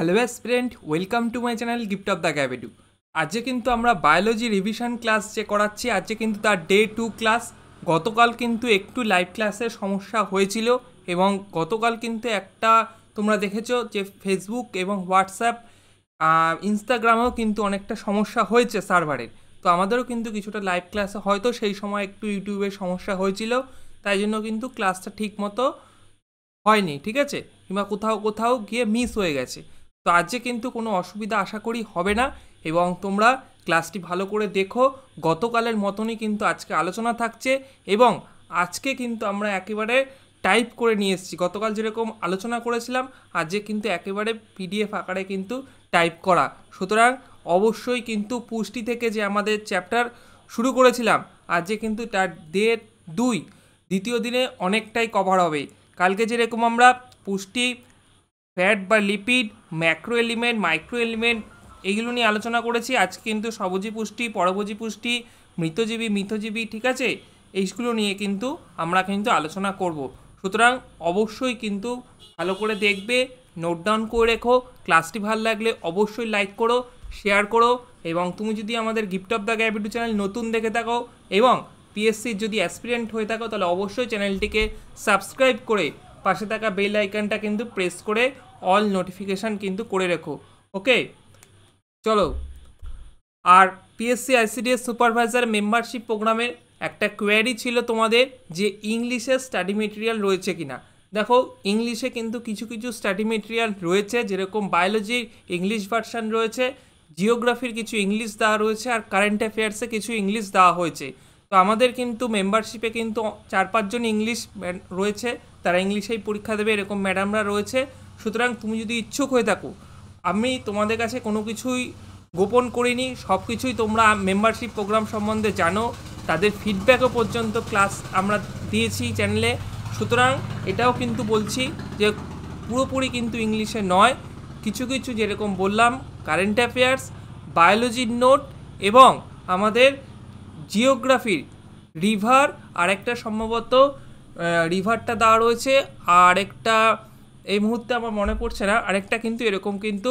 hello student welcome to my channel gift of the gab edu আজকে কিন্তু আমরা biology revision class যে করাচ্ছি আজকে কিন্তু তার ডে টু ক্লাস গতকাল কিন্তু একটু লাইভ ক্লাসের সমস্যা হয়েছিল এবং গতকাল কিন্তু একটা তোমরা দেখেছো যে ফেসবুক এবং হোয়াটসঅ্যাপ ইনস্টাগ্রামেও কিন্তু অনেকটা সমস্যা হয়েছে সার্ভারের তো আমাদেরও কিন্তু কিছুটা লাইভ ক্লাসে হয়তো সেই সময় একটু ইউটিউবের সমস্যা হয়েছিল তাই জন্য কিন্তু ক্লাসটা ঠিক মতো হয়নি ঠিক আছে কিংবা কোথাও কোথাও গিয়ে মিস হয়ে গেছে তো আজকে কিন্তু কোনো অসুবিধা আশা করি হবে না এবং তোমরা ক্লাসটি ভালো করে দেখো গতকালের মতনই কিন্তু আজকে আলোচনা থাকছে এবং আজকে কিন্তু আমরা একেবারে টাইপ করে নিয়ে এসেছি গতকাল যেরকম আলোচনা করেছিলাম আজকে কিন্তু একেবারে পিডিএফ আকারে কিন্তু টাইপ করা সুতরাং অবশ্যই কিন্তু পুষ্টি থেকে যে আমাদের চ্যাপ্টার শুরু করেছিলাম আজকে কিন্তু তার দেড় দুই দ্বিতীয় দিনে অনেকটাই কভার হবে কালকে যেরকম আমরা পুষ্টি ফ্যাট বা lipid macro element micro element এইগুলো নিয়ে আলোচনা করেছি আজ কিন্তু সবজি পুষ্টি পরভোজী পুষ্টি মৃতজীবী মৃতজীবী ঠিক আছে এইগুলো নিয়ে কিন্তু আমরা কিন্তু আলোচনা করব সুতরাং অবশ্যই কিন্তু ভালো করে দেখবে নোট ডাউন করে রেখো ক্লাসটি ভালো লাগলে অবশ্যই লাইক করো শেয়ার করো এবং তুমি যদি আমাদের gift of the gab edu channel নতুন দেখে থাকো এবং পিএসসির যদি অ্যাসপিরেন্ট হয়ে থাকো তাহলে অবশ্যই চ্যানেলটিকে সাবস্ক্রাইব করে পাশে থাকা বেল আইকনটা কিন্তু প্রেস করে অল নোটিফিকেশান কিন্তু করে রেখো ওকে চলো আর পিএসসি আইসিডিএস সুপারভাইজার মেম্বারশিপ প্রোগ্রামের একটা কোয়ারি ছিল তোমাদের যে ইংলিশে স্টাডি মেটেরিয়াল রয়েছে কিনা দেখো ইংলিশে কিন্তু কিছু কিছু স্টাডি মেটেরিয়াল রয়েছে যেরকম বায়োলজির ইংলিশ ভার্সান রয়েছে জিওগ্রাফির কিছু ইংলিশ দেওয়া রয়েছে আর কারেন্ট অ্যাফেয়ার্সে কিছু ইংলিশ দেওয়া হয়েছে তো আমাদের কিন্তু মেম্বারশিপে কিন্তু চার পাঁচজন ইংলিশ রয়েছে তারা ইংলিশেই পরীক্ষা দেবে এরকম ম্যাডামরা রয়েছে সুতরাং তুমি যদি ইচ্ছুক হয়ে থাকো আমি তোমাদের কাছে কোনো কিছুই গোপন করিনি সব কিছুই তোমরা মেম্বারশিপ প্রোগ্রাম সম্বন্ধে জানো তাদের ফিডব্যাকও পর্যন্ত ক্লাস আমরা দিয়েছি চ্যানেলে সুতরাং এটাও কিন্তু বলছি যে পুরোপুরি কিন্তু ইংলিশে নয় কিছু কিছু যেরকম বললাম কারেন্ট অ্যাফেয়ার্স বায়োলজির নোট এবং আমাদের জিওগ্রাফির রিভার আর একটা সম্ভবত রিভারটা দেওয়া রয়েছে আর একটা এই মুহূর্তে আমার মনে পড়ছে না আরেকটা কিন্তু এরকম কিন্তু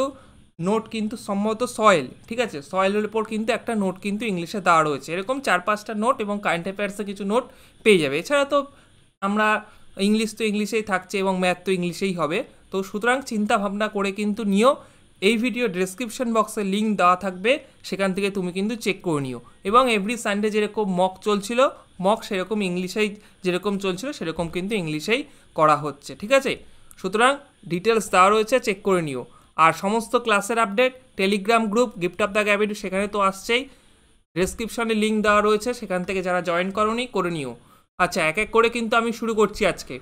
নোট কিন্তু সম্ভবত সয়েল ঠিক আছে সয়েলের উপর কিন্তু একটা নোট কিন্তু ইংলিশে দেওয়া রয়েছে এরকম চার পাঁচটা নোট এবং কারেন্ট অ্যাফেয়ার্সে কিছু নোট পেয়ে যাবে এছাড়া তো আমরা ইংলিশ তো ইংলিশেই থাকছে এবং ম্যাথ তো ইংলিশেই হবে তো সুতরাং চিন্তা ভাবনা করে কিন্তু নিও এই ভিডিও ডেসক্রিপশন বক্সে লিঙ্ক দেওয়া থাকবে সেখান থেকে তুমি কিন্তু চেক করে নিও এবং এভরি সানডে যেরকম মক চলছিল মক সেরকম ইংলিশেই যেরকম চলছিল সেরকম কিন্তু ইংলিশেই করা হচ্ছে ঠিক আছে সুতরাং ডিটেলস দেওয়া রয়েছে চেক করে নিও আর সমস্ত ক্লাসের update Telegram group gift of the gab edu সেখানে তো আসছেই ডেসক্রিপশনে লিঙ্ক দেওয়া রয়েছে সেখান থেকে যারা জয়েন করনি করে নিও আচ্ছা এক এক করে কিন্তু আমি শুরু করছি আজকে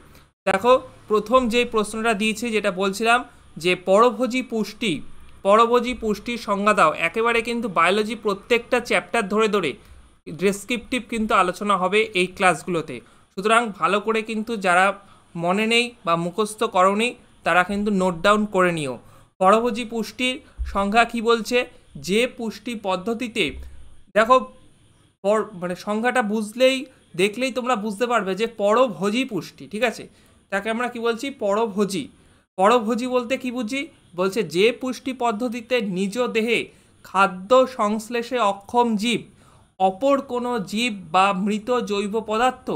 দেখো প্রথম যে প্রশ্নটা দিয়েছি যেটা বলছিলাম যে পরভোজী পুষ্টি পরভোজী পুষ্টির সংজ্ঞা দাও একেবারে কিন্তু বায়োলজি প্রত্যেকটা চ্যাপ্টার ধরে ধরে ডেসক্রিপটিভ কিন্তু আলোচনা হবে এই ক্লাসগুলোতে সুতরাং ভালো করে কিন্তু যারা মনে নেই বা মুখস্থ করনি তারা কিন্তু নোট ডাউন করে নিও পরভোজী পুষ্টির সংখ্যা কি বলছে যে পুষ্টি পদ্ধতিতে দেখো পর মানে সংখ্যাটা বুঝলেই দেখলেই তোমরা বুঝতে পারবে যে পরভোজী পুষ্টি ঠিক আছে তাকে আমরা কি বলছি পরভোজী পরভোজী বলতে কি বুঝি বলছে যে পুষ্টি পদ্ধতিতে নিজ দেহে খাদ্য সংশ্লেষে অক্ষম জীব অপর কোনো জীব বা মৃত জৈব পদার্থ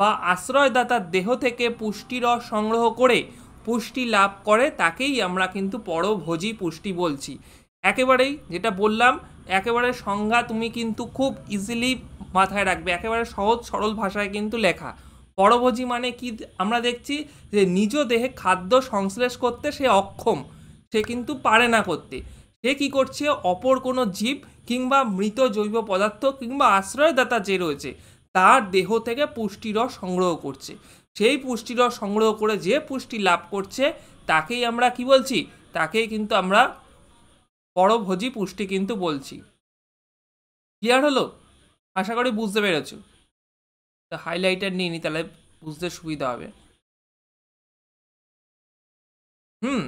বা আশ্রয়দাতার দেহ থেকে পুষ্টিরস সংগ্রহ করে পুষ্টি লাভ করে তাকেই আমরা কিন্তু পরভোজী পুষ্টি বলছি একেবারেই যেটা বললাম একেবারে সংজ্ঞা তুমি কিন্তু খুব ইজিলি মাথায় রাখবে একেবারে সহজ সরল ভাষায় কিন্তু লেখা পরভোজী মানে কি আমরা দেখছি যে নিজ দেহে খাদ্য সংশ্লেষ করতে সে অক্ষম সে কিন্তু পারে না করতে সে কী করছে অপর কোনো জীব কিংবা মৃত জৈব পদার্থ কিংবা আশ্রয়দাতা যে রয়েছে তার দেহ থেকে পুষ্টিরস সংগ্রহ করছে সেই পুষ্টিরস সংগ্রহ করে যে পুষ্টি লাভ করছে তাকেই আমরা কি বলছি তাকেই কিন্তু আমরা পরভোজী পুষ্টি কিন্তু বলছি ক্লিয়ার হলো আশা করি বুঝতে পেরেছ তো হাইলাইটার নিয়ে নি তাহলে বুঝতে সুবিধা হবে হুম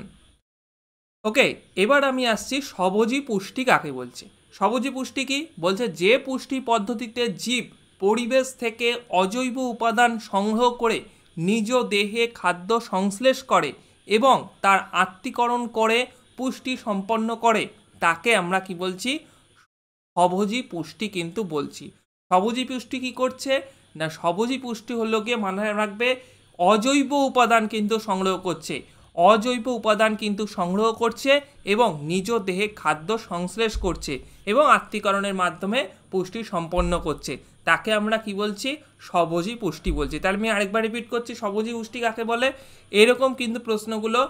ওকে এবার আমি আসছি সবজি পুষ্টি কাকে বলছি সবজি পুষ্টি কি বলছে যে পুষ্টি পদ্ধতিতে জীব পরিবেশ থেকে অজৈব উপাদান সংগ্রহ করে নিজ দেহে খাদ্য সংশ্লেষ করে এবং তার আত্মীকরণ করে পুষ্টি সম্পন্ন করে তাকে আমরা কি বলছি সবজি পুষ্টি কিন্তু বলছি সবজি পুষ্টি কি করছে না সবজি পুষ্টি হলো গিয়ে মাথায় রাখবে অজৈব উপাদান কিন্তু সংগ্রহ করছে অজৈব উপাদান কিন্তু সংগ্রহ করছে এবং নিজ দেহে খাদ্য সংশ্লেষ করছে এবং আত্মীকরণের মাধ্যমে পুষ্টি সম্পন্ন করছে তাকে আমরা কি বলছি সবজি পুষ্টি বলছি তাহলে মানে আমি আরেকবার রিপিট করছি সবজি পুষ্টি কাকে বলে এরকম কিন্তু প্রশ্নগুলো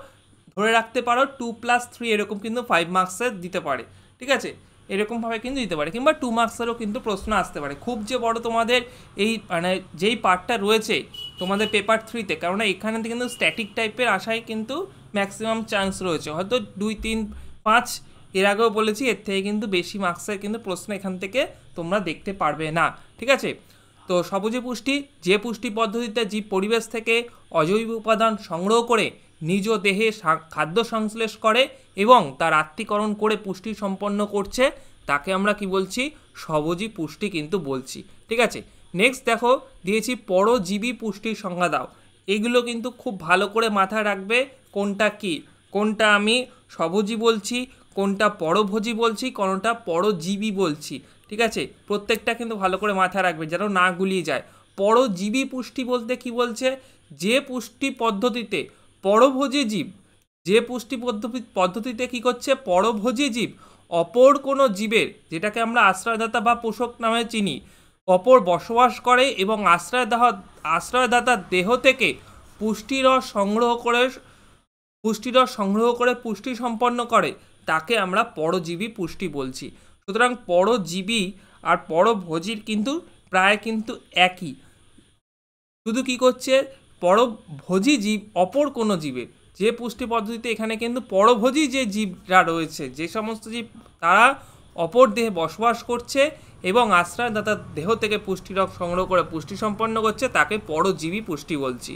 ধরে রাখতে পারো টু প্লাস থ্রি এরকম কিন্তু ফাইভ মার্কসের দিতে পারে ঠিক আছে এরকমভাবে কিন্তু দিতে পারে কিংবা টু মার্কসেরও কিন্তু প্রশ্ন আসতে পারে খুব যে বড় তোমাদের এই মানে যেই পার্টটা রয়েছে তোমাদের পেপার থ্রিতে কারণ এখানে কিন্তু স্ট্যাটিক টাইপের আশায় কিন্তু ম্যাক্সিমাম চান্স রয়েছে হয়তো দুই তিন পাঁচ এর আগেও বলেছি এর থেকে কিন্তু বেশি মার্কসের কিন্তু প্রশ্ন এখান থেকে তোমরা দেখতে পারবে না ঠিক আছে তো সবুজে পুষ্টি যে পুষ্টি পদ্ধতিতে জীব পরিবেশ থেকে অজৈব উপাদান সংগ্রহ করে নিজ দেহে খাদ্য সংশ্লেষ করে এবং তার আত্মীকরণ করে পুষ্টি সম্পন্ন করছে তাকে আমরা কি বলছি সবজি পুষ্টি কিন্তু বলছি ঠিক আছে নেক্সট দেখো দিয়েছি পরজীবী পুষ্টির সংজ্ঞা দাও এগুলো কিন্তু খুব ভালো করে মাথায় রাখবে কোনটা কি কোনটা আমি সবজি বলছি কোনটা পরভোজী বলছি কোনটা পরজীবী বলছি ঠিক আছে প্রত্যেকটা কিন্তু ভালো করে মাথায় রাখবে যেন না গুলিয়ে যায় পরজীবী পুষ্টি বলতে কি বলছে যে পুষ্টি পদ্ধতিতে পরভোজী জীব যে পুষ্টি পদ্ধতিতে কি করছে পরভোজী জীব অপর কোনো জীবের যেটাকে আমরা আশ্রয়দাতা বা পোষক নামে চিনি অপর বসবাস করে এবং আশ্রয়দাহ আশ্রয়দাতার দেহ থেকে পুষ্টিরস সংগ্রহ করে পুষ্টিরস সংগ্রহ করে পুষ্টি সম্পন্ন করে তাকে আমরা পরজীবী পুষ্টি বলছি সুতরাং পরজীবী আর পরভোজীর কিন্তু প্রায় কিন্তু একই শুধু কি করছে পরভোজী জীব অপর কোনো জীবের যে পুষ্টি পদ্ধতিতে এখানে কিন্তু পরভোজী যে জীবরা রয়েছে যে সমস্ত জীব তারা অপর দেহে বসবাস করছে এবং আশ্রয়দাতার দেহ থেকে পুষ্টি সংগ্রহ করে পুষ্টি সম্পন্ন করছে তাকে পরজীবী পুষ্টি বলছি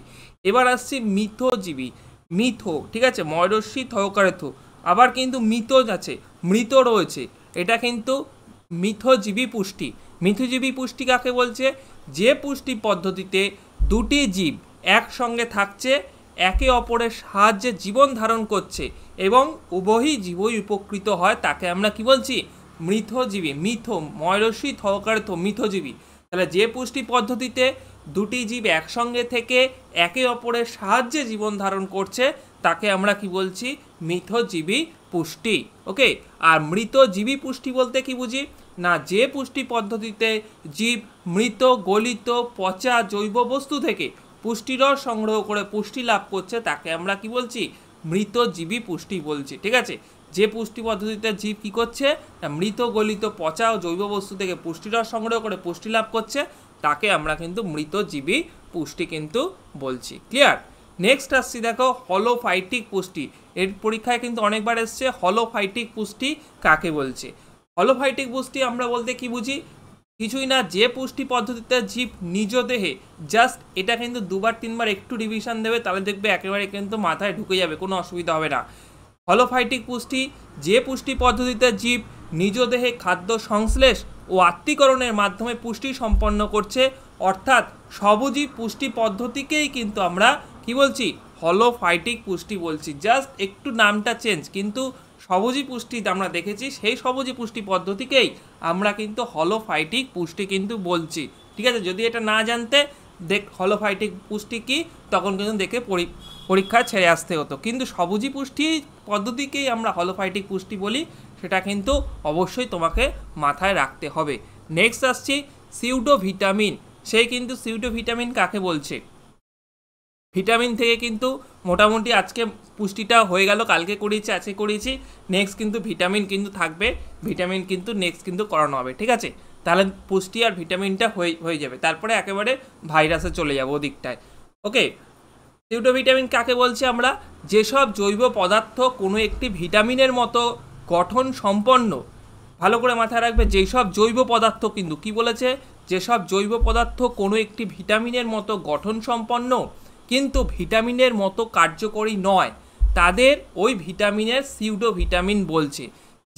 এবার আসছি মিথজীবী মিথ ঠিক আছে ময়রস্বী থকারে আবার কিন্তু মিত আছে মৃত রয়েছে এটা কিন্তু মিথজীবী পুষ্টি মিথজীবী পুষ্টি কাকে বলছে যে পুষ্টি পদ্ধতিতে দুটি জীব একসঙ্গে থাকছে একে অপরের সাহায্যে জীবন ধারণ করছে এবং উভয়ই জীবই উপকৃত হয় তাকে আমরা কি বলছি মৃথজীবী মিথ ময়রসী থকার্থ মিথজীবী তাহলে যে পুষ্টি পদ্ধতিতে দুটি জীব একসঙ্গে থেকে একে অপরের সাহায্যে জীবন ধারণ করছে তাকে আমরা কি বলছি মিথজীবী পুষ্টি ওকে আর মৃতজীবী পুষ্টি বলতে কি বুঝি না যে পুষ্টি পদ্ধতিতে জীব মৃত গলিত পচা জৈব বস্তু থেকে পুষ্টিরস সংগ্রহ করে পুষ্টি লাভ করছে তাকে আমরা কি বলছি মৃতজীবী পুষ্টি বলছি ঠিক আছে যে পুষ্টি পদ্ধতিতে জীব কী করছে মৃত গলিত পচা ও জৈব বস্তু থেকে পুষ্টিরস সংগ্রহ করে পুষ্টি লাভ করছে তাকে আমরা কিন্তু মৃতজীবী পুষ্টি কিন্তু বলছি ক্লিয়ার নেক্সট আসছি দেখো হলোফাইটিক পুষ্টি এর পরীক্ষায় কিন্তু অনেকবার এসছে হলোফাইটিক পুষ্টি কাকে বলছে হলোফাইটিক পুষ্টি আমরা বলতে কি বুঝি কিছুই না যে পুষ্টি পদ্ধতিতে জীব নিজ দেহে জাস্ট এটা কিন্তু দুবার তিনবার একটু রিভিশন দেবে তাহলে দেখবে একেবারে কিন্তু মাথায় ঢুকে যাবে কোনো অসুবিধা হবে না হলোফাইটিক পুষ্টি যে পুষ্টি পদ্ধতিতে জীব নিজ দেহে খাদ্য সংশ্লেষ ও আত্মীকরণের মাধ্যমে পুষ্টি সম্পন্ন করছে অর্থাৎ সবজি পুষ্টি পদ্ধতিকেই কিন্তু আমরা কি বলছি হলোফাইটিক পুষ্টি বলছি জাস্ট একটু নামটা চেঞ্জ কিন্তু সবজি পুষ্টি আমরা দেখেছি সেই সবজি পুষ্টি পদ্ধতিকেই আমরা কিন্তু হলোফাইটিক পুষ্টি কিন্তু বলছি ঠিক আছে যদি এটা না জানতে দেখ হলোফাইটিক পুষ্টি কি তখন কিন্তু দেখে পরীক্ষা ছেড়ে আসতে হতো কিন্তু সবজি পুষ্টি পদ্ধতিকেই আমরা হলোফাইটিক পুষ্টি বলি সেটা কিন্তু অবশ্যই তোমাকে মাথায় রাখতে হবে নেক্সট আসছি সিউডো ভিটামিন সেই কিন্তু সিউডো ভিটামিন কাকে বলছে ভিটামিন থেকে কিন্তু মোটামুটি আজকে পুষ্টিটা হয়ে গেল কালকে করিয়েছি আজকে করিয়েছি নেক্সট কিন্তু ভিটামিন কিন্তু থাকবে ভিটামিন কিন্তু নেক্সট কিন্তু করানো হবে ঠিক আছে তাহলে পুষ্টি আর ভিটামিনটা হয়ে হয়ে যাবে তারপরে একেবারে ভাইরাসে চলে যাবো ওদিকটায় ওকে ভিটামিন কাকে বলছি আমরা যেসব জৈব পদার্থ কোনো একটি ভিটামিনের মতো গঠন সম্পন্ন ভালো করে মাথায় রাখবে যেসব জৈব পদার্থ কিন্তু কি বলেছে যেসব জৈব পদার্থ কোনো একটি ভিটামিনের মতো গঠন সম্পন্ন কিন্তু ভিটামিনের মতো কার্যকরী নয় তাদের ওই ভিটামিনের সিউডো ভিটামিন বলছে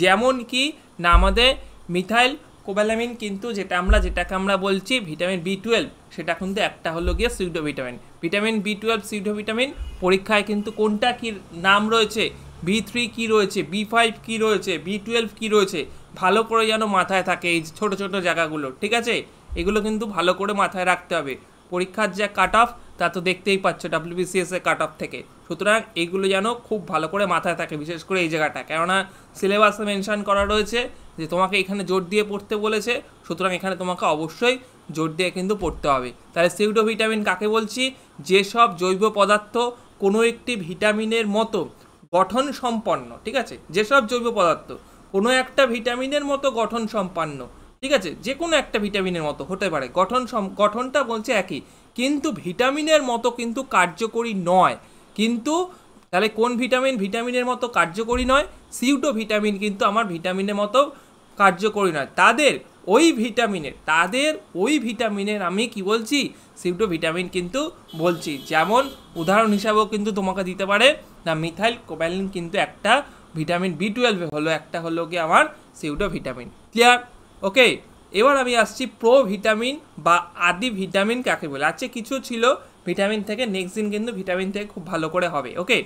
যেমন কি না আমাদের মিথাইল কোবালামিন কিন্তু যেটা আমরা যেটাকে আমরা বলছি ভিটামিন বি টুয়েলভ সেটা কিন্তু একটা হলো গিয়ে pseudo vitamin vitamin B twelve pseudo vitamin পরীক্ষায় কিন্তু কোনটা কী নাম রয়েছে বি থ্রি কী রয়েছে বি ফাইভ কী রয়েছে বি টুয়েলভ কী রয়েছে ভালো করে যেন মাথায় থাকে এই ছোটো ছোটো জায়গাগুলো ঠিক আছে এগুলো কিন্তু ভালো করে মাথায় রাখতে হবে পরীক্ষার যা কাট অফ তা তো দেখতেই পাচ্ছ ডাব্লিউবিসিএসের কাট অফ থেকে সুতরাং এইগুলো যেন খুব ভালো করে মাথায় থাকে বিশেষ করে এই জায়গাটা কেননা সিলেবাসে মেনশান করা রয়েছে যে তোমাকে এখানে জোর দিয়ে পড়তে বলেছে সুতরাং এখানে তোমাকে অবশ্যই জোর দিয়ে কিন্তু পড়তে হবে তাহলে সিউডো ভিটামিন কাকে বলছি যেসব জৈব পদার্থ কোনো একটি ভিটামিনের মতো গঠন সম্পন্ন ঠিক আছে যেসব জৈব পদার্থ কোনো একটা ভিটামিনের মতো গঠন সম্পন্ন ঠিক আছে যে কোনো একটা ভিটামিনের মতো হতে পারে গঠন গঠনটা বলছে একই কিন্তু ভিটামিনের মতো কিন্তু কার্যকরী নয় কিন্তু তাহলে কোন ভিটামিন ভিটামিনের মতো কার্যকরী নয় সিউটো ভিটামিন কিন্তু আমার ভিটামিনের মতো কার্যকরী নয় তাদের ওই ভিটামিনের তাদের ওই ভিটামিনের আমি কি বলছি সিউটো ভিটামিন কিন্তু বলছি যেমন উদাহরণ হিসাবেও কিন্তু তোমাকে দিতে পারে না মিথাইল কোভ্যালিন কিন্তু একটা ভিটামিন বি টুয়েলভে হলো একটা হলো কি আমার সিউটো ভিটামিন ক্লিয়ার ওকে এবার আমি আসছি প্রো ভিটামিন বা আদি ভিটামিন কাকে বলে আজকে কিছু ছিল ভিটামিন থেকে নেক্সট দিন কিন্তু ভিটামিন থেকে খুব ভালো করে হবে ওকে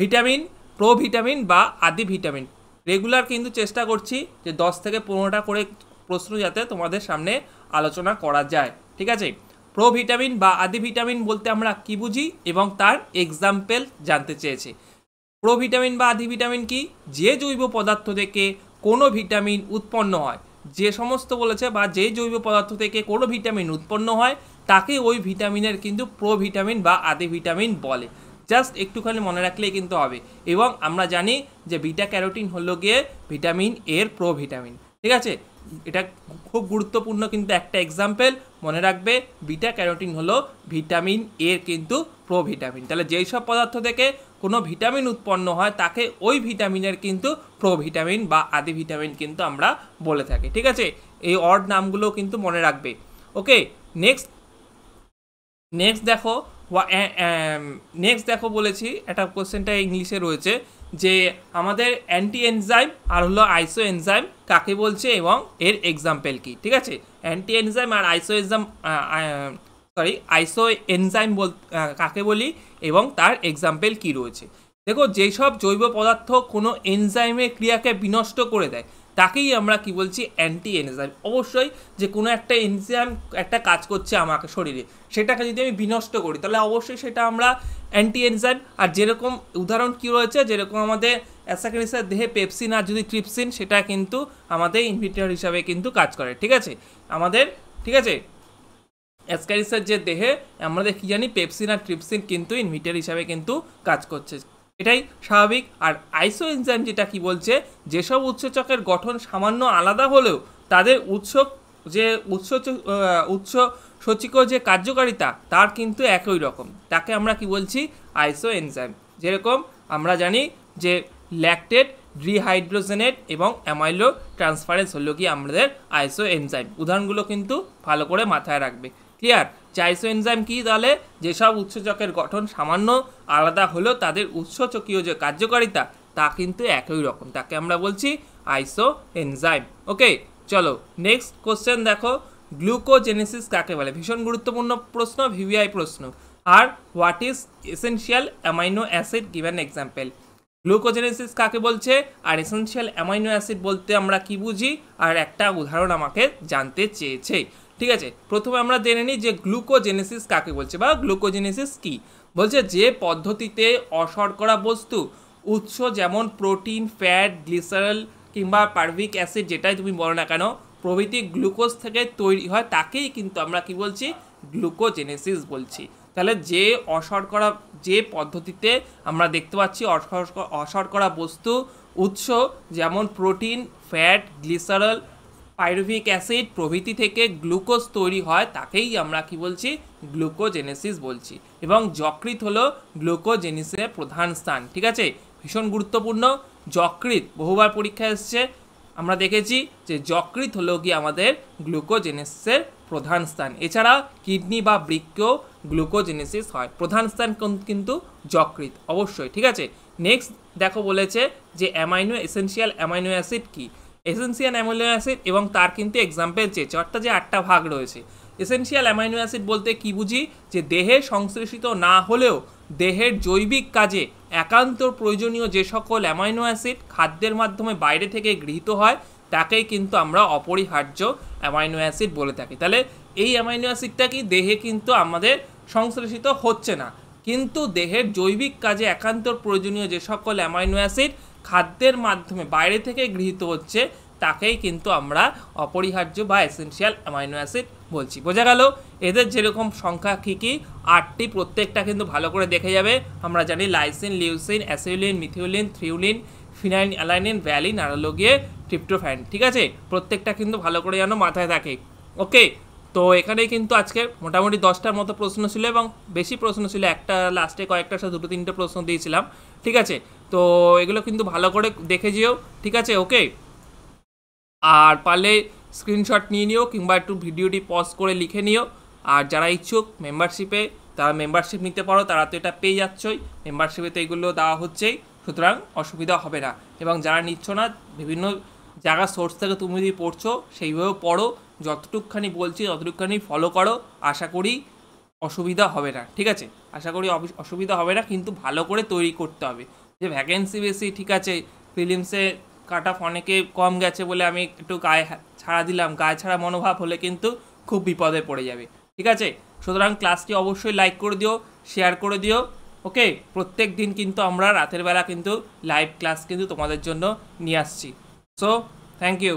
ভিটামিন প্রো ভিটামিন বা আদি ভিটামিন রেগুলার কিন্তু চেষ্টা করছি যে দশ থেকে পনেরোটা করে প্রশ্ন যাতে তোমাদের সামনে আলোচনা করা যায় ঠিক আছে প্রো ভিটামিন বা আদি ভিটামিন বলতে আমরা কি বুঝি এবং তার এক্সাম্পেল জানতে চেয়েছি প্রো ভিটামিন বা আদি ভিটামিন কি যে জৈব পদার্থ থেকে কোনো ভিটামিন উৎপন্ন হয় যে সমস্ত বলেছে বা যেই জৈব পদার্থ থেকে কোনো ভিটামিন উৎপন্ন হয় তাকে ওই ভিটামিনের কিন্তু প্রো ভিটামিন বা আদি ভিটামিন বলে জাস্ট একটুখানি মনে রাখলেই কিন্তু হবে এবং আমরা জানি যে বিটা ক্যারোটিন হলো গিয়ে ভিটামিন এর প্রো ভিটামিন ঠিক আছে এটা খুব গুরুত্বপূর্ণ কিন্তু একটা এক্সাম্পল মনে রাখবে বিটা ক্যারোটিন হলো ভিটামিন এর কিন্তু প্রো ভিটামিন তাহলে যেই সব পদার্থ থেকে কোনো ভিটামিন উৎপন্ন হয় তাকে ওই ভিটামিনের কিন্তু প্রোভিটামিন বা আদি ভিটামিন কিন্তু আমরা বলে থাকি ঠিক আছে এই অড নামগুলো কিন্তু মনে রাখবে ওকে নেক্সট নেক্সট দেখো নেক্সট দেখো বলেছি একটা কোয়েশ্চেনটা ইংলিশে রয়েছে যে আমাদের অ্যান্টি এনজাইম আর হলো আইসো এনজাইম কাকে বলছে এবং এর এক্সাম্পল কি ঠিক আছে অ্যান্টি এনজাইম আর isoenzyme sorry isoenzyme বল কাকে বলি এবং তার এক্সাম্পল কি রয়েছে দেখো যেসব জৈব পদার্থ কোনো এনজাইমের ক্রিয়াকে বিনষ্ট করে দেয় তাকেই আমরা কি বলছি অ্যান্টি এনজাইম অবশ্যই যে কোনো একটা এনজাইম একটা কাজ করছে আমাকে শরীরে সেটাকে যদি আমি বিনষ্ট করি তাহলে অবশ্যই সেটা আমরা অ্যান্টি এনজাইম আর যেরকম উদাহরণ কি রয়েছে যেরকম আমাদের অ্যাসাকেনিসার দেহে পেপসিন আর যদি ট্রিপসিন সেটা কিন্তু আমাদের ইনভিটার হিসাবে কিন্তু কাজ করে ঠিক আছে আমাদের ঠিক আছে অ্যাসকারিসের যে দেহে আমাদের দেখি জানি পেপসিন আর ট্রিপসিন কিন্তু ইনভিটার হিসাবে কিন্তু কাজ করছে এটাই স্বাভাবিক আর আইসো এনজাইম যেটা কি বলছে যেসব উৎসেচকের গঠন সামান্য আলাদা হলেও তাদের উৎস যে উৎস উৎস সচিক যে কার্যকারিতা তার কিন্তু একই রকম তাকে আমরা কি বলছি আইসো এনজাইম যেরকম আমরা জানি যে ল্যাকটেড রিহাইড্রোজেনেট এবং অ্যামাইলো ট্রান্সফারেন্স হলো কি আমাদের আইসো এনজাইম উদাহরণগুলো কিন্তু ভালো করে মাথায় রাখবে ক্লিয়ার এনজাইম কী তাহলে যেসব উৎসচকের গঠন সামান্য আলাদা হলেও তাদের উৎসচকীয় যে কার্যকারিতা তা কিন্তু একই রকম তাকে আমরা বলছি আইসো এনজাইম ওকে চলো নেক্সট কোশ্চেন দেখো গ্লুকোজেনেসিস কাকে বলে ভীষণ গুরুত্বপূর্ণ প্রশ্ন ভিভিআই প্রশ্ন আর what is essential amino acid given example gluconeogenesis কাকে বলছে আর এসেনশিয়াল অ্যামাইনো অ্যাসিড বলতে আমরা কি বুঝি আর একটা উদাহরণ আমাকে জানতে চেয়েছে ঠিক আছে প্রথমে আমরা জেনে নিই যে গ্লুকোজেনেসিস কাকে বলছে বা গ্লুকোজেনেসিস কি বলছে যে পদ্ধতিতে অশর্করা বস্তু উৎস যেমন প্রোটিন ফ্যাট গ্লিসারেল কিংবা পারভিক অ্যাসিড যেটাই তুমি বলো না কেন প্রভৃতি গ্লুকোজ থেকে তৈরি হয় তাকেই কিন্তু আমরা কি বলছি গ্লুকোজেনেসিস বলছি তাহলে যে অশর্করা যে পদ্ধতিতে আমরা দেখতে পাচ্ছি অশর্করা বস্তু উৎস যেমন protein fat glycerol pyruvic acid প্রভৃতি থেকে গ্লুকোজ তৈরি হয় তাকেই আমরা কি বলছি গ্লুকোজেনেসিস বলছি এবং যকৃত হলো গ্লুকোজেনিসের প্রধান স্থান ঠিক আছে ভীষণ গুরুত্বপূর্ণ যকৃত বহুবার পরীক্ষা এসছে আমরা দেখেছি যে যকৃত হলো কি আমাদের গ্লুকোজেনেসিসের প্রধান স্থান এছাড়া কিডনি বা বৃক্ষেও গ্লুকোজেনেসিস হয় প্রধান স্থান কিন্তু যকৃত অবশ্যই ঠিক আছে নেক্সট দেখো বলেছে যে অ্যামাইনো এসেন্সিয়াল অ্যামাইনো অ্যাসিড কী এসেন্সিয়াল অ্যামাইনো অ্যাসিড এবং তার কিন্তু এক্সাম্পল চেয়েছে অর্থাৎ যে আটটা ভাগ রয়েছে এসেন্সিয়াল অ্যামাইনো অ্যাসিড বলতে কি বুঝি যে দেহে সংশ্লেষিত না হলেও দেহের জৈবিক কাজে একান্ত প্রয়োজনীয় যে সকল অ্যামাইনো অ্যাসিড খাদ্যের মাধ্যমে বাইরে থেকে গৃহীত হয় তাকেই কিন্তু আমরা অপরিহার্য অ্যামাইনো অ্যাসিড বলে থাকি তাহলে এই অ্যামাইনো অ্যাসিডটা কি দেহে কিন্তু আমাদের সংশ্লেষিত হচ্ছে না কিন্তু দেহের জৈবিক কাজে একান্ত প্রয়োজনীয় যে সকল অ্যামাইনো অ্যাসিড খাদ্যের মাধ্যমে বাইরে থেকে গৃহীত হচ্ছে তাকেই কিন্তু আমরা অপরিহার্য বা এসেন্সিয়াল অ্যামাইনো অ্যাসিড বলছি বোঝা গেল এদের যেরকম সংখ্যা কী কী আটটি প্রত্যেকটা কিন্তু ভালো করে দেখে যাবে আমরা জানি lysine leucine isoleucine methionine threonine phenylalanine alanine valine আর হলো ট্রিপ্টোফ্যান ঠিক আছে প্রত্যেকটা কিন্তু ভালো করে যেন মাথায় থাকে ওকে তো এখানেই কিন্তু আজকে মোটামুটি দশটার মতো প্রশ্ন ছিল এবং বেশি প্রশ্ন ছিল একটা লাস্টে কয়েকটার সাথে দুটো তিনটে প্রশ্ন দিয়েছিলাম ঠিক আছে তো এগুলো কিন্তু ভালো করে দেখে যেও ঠিক আছে ওকে আর পারলে স্ক্রিনশট নিয়ে নিও কিংবা একটু ভিডিওটি পজ করে লিখে নিও আর যারা ইচ্ছুক মেম্বারশিপে তারা মেম্বারশিপ নিতে পারো তারা তো এটা পেয়ে যাচ্ছই মেম্বারশিপে তো এগুলো দেওয়া হচ্ছেই সুতরাং অসুবিধা হবে না এবং যারা নিচ্ছ না বিভিন্ন জায়গা সোর্স থেকে তুমি যদি পড়ছো সেইভাবেও পড়ো যতটুকখানি বলছি ততটুকখানি ফলো করো আশা করি অসুবিধা হবে না ঠিক আছে আশা করি অসুবিধা হবে না কিন্তু ভালো করে তৈরি করতে হবে যে ভ্যাকেন্সি বেশি ঠিক আছে ফিলিমসে কাট অফ অনেকে কম গেছে বলে আমি একটু গায়ে ছাড়া দিলাম গায়ে ছাড়া মনোভাব হলে কিন্তু খুব বিপদে পড়ে যাবে ঠিক আছে সুতরাং ক্লাসটি অবশ্যই লাইক করে দিও শেয়ার করে দিও ওকে প্রত্যেক দিন কিন্তু আমরা রাতের বেলা কিন্তু লাইভ ক্লাস কিন্তু তোমাদের জন্য নিয়ে আসছি সো থ্যাংক ইউ